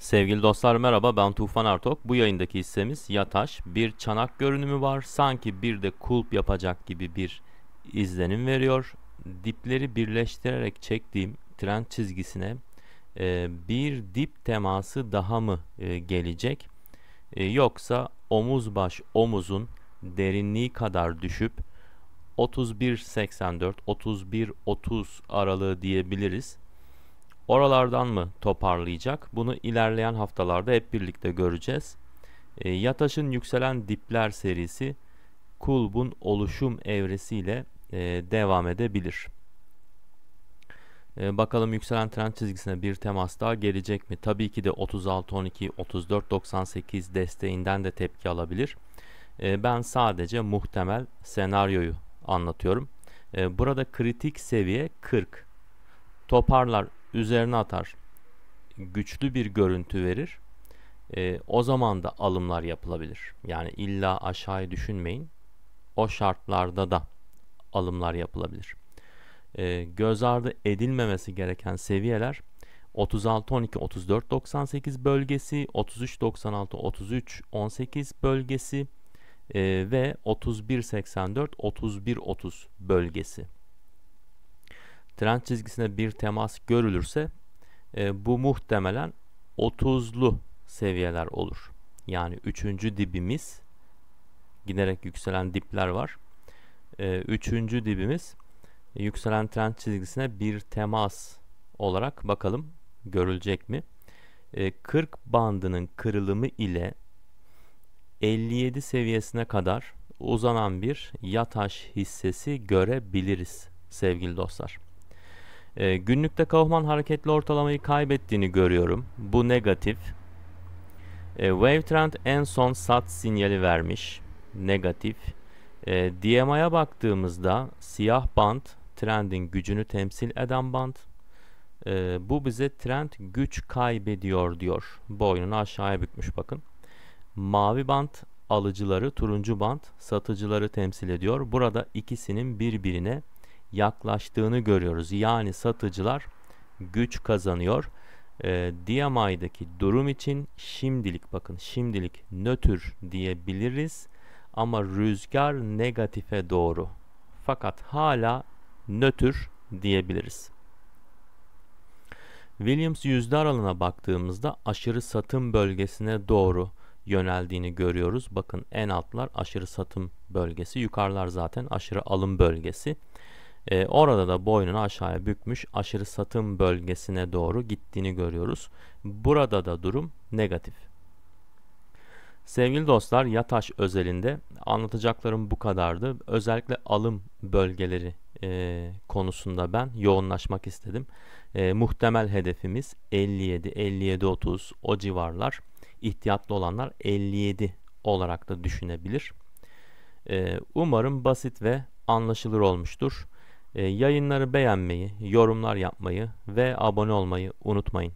Sevgili dostlar merhaba ben Tufan Artok. Bu yayındaki hissemiz Yataş. Bir çanak görünümü var. Sanki bir de kulp yapacak gibi bir izlenim veriyor. Dipleri birleştirerek çektiğim trend çizgisine e, bir dip teması daha mı e, gelecek? E, yoksa omuz baş omuzun derinliği kadar düşüp 31.84 31.30 aralığı diyebiliriz. Oralardan mı toparlayacak? Bunu ilerleyen haftalarda hep birlikte göreceğiz. E, Yataş'ın yükselen dipler serisi kulbun oluşum evresiyle e, devam edebilir. E, bakalım yükselen trend çizgisine bir temas daha gelecek mi? Tabii ki de 36-12-34-98 desteğinden de tepki alabilir. E, ben sadece muhtemel senaryoyu anlatıyorum. E, burada kritik seviye 40. Toparlar üzerine atar. Güçlü bir görüntü verir. E, o zaman da alımlar yapılabilir. Yani illa aşağıya düşünmeyin. O şartlarda da alımlar yapılabilir. E, göz ardı edilmemesi gereken seviyeler 36 12 34 98 bölgesi, 33 96 33 18 bölgesi e, ve 31 84 31 30 bölgesi trend çizgisine bir temas görülürse e, bu muhtemelen 30'lu seviyeler olur. Yani 3. dibimiz giderek yükselen dipler var. E, üçüncü dibimiz yükselen trend çizgisine bir temas olarak bakalım görülecek mi? E, 40 bandının kırılımı ile 57 seviyesine kadar uzanan bir yataş hissesi görebiliriz sevgili dostlar. E, günlükte Kaufman hareketli ortalamayı kaybettiğini görüyorum. Bu negatif. E, ee, wave trend en son sat sinyali vermiş. Negatif. E, ee, DMA'ya baktığımızda siyah band trendin gücünü temsil eden band. E, bu bize trend güç kaybediyor diyor. Boynunu aşağıya bükmüş bakın. Mavi band alıcıları, turuncu band satıcıları temsil ediyor. Burada ikisinin birbirine yaklaştığını görüyoruz. Yani satıcılar güç kazanıyor. E, ee, DMI'daki durum için şimdilik bakın şimdilik nötr diyebiliriz ama rüzgar negatife doğru. Fakat hala nötr diyebiliriz. Williams yüzde aralığına baktığımızda aşırı satım bölgesine doğru yöneldiğini görüyoruz. Bakın en altlar aşırı satım bölgesi, yukarılar zaten aşırı alım bölgesi. E, orada da boynunu aşağıya bükmüş aşırı satım bölgesine doğru gittiğini görüyoruz. Burada da durum negatif. Sevgili dostlar yataş özelinde anlatacaklarım bu kadardı. Özellikle alım bölgeleri e, konusunda ben yoğunlaşmak istedim. E, muhtemel hedefimiz 57, 57, 30 o civarlar. İhtiyatlı olanlar 57 olarak da düşünebilir. E, umarım basit ve anlaşılır olmuştur. Ee, yayınları beğenmeyi, yorumlar yapmayı ve abone olmayı unutmayın.